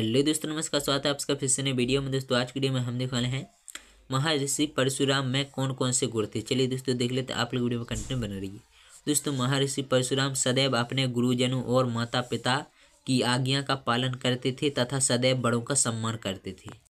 hello दोस्तों नमस्कार स्वागत है आपका फिर से नए वीडियो में दोस्तों आज की वीडियो में हम देखने वाले हैं महर्षि परशुराम में कौन कौन से गुण थे चलिए दोस्तों देख लेते आप लोग वीडियो में कंटिन्यू बना रहिए दोस्तों महर्षि परशुराम सदैव अपने गुरुजनों और माता पिता की आज्ञा का पालन करते थे तथा सदैव बड़ों का सम्मान करते थे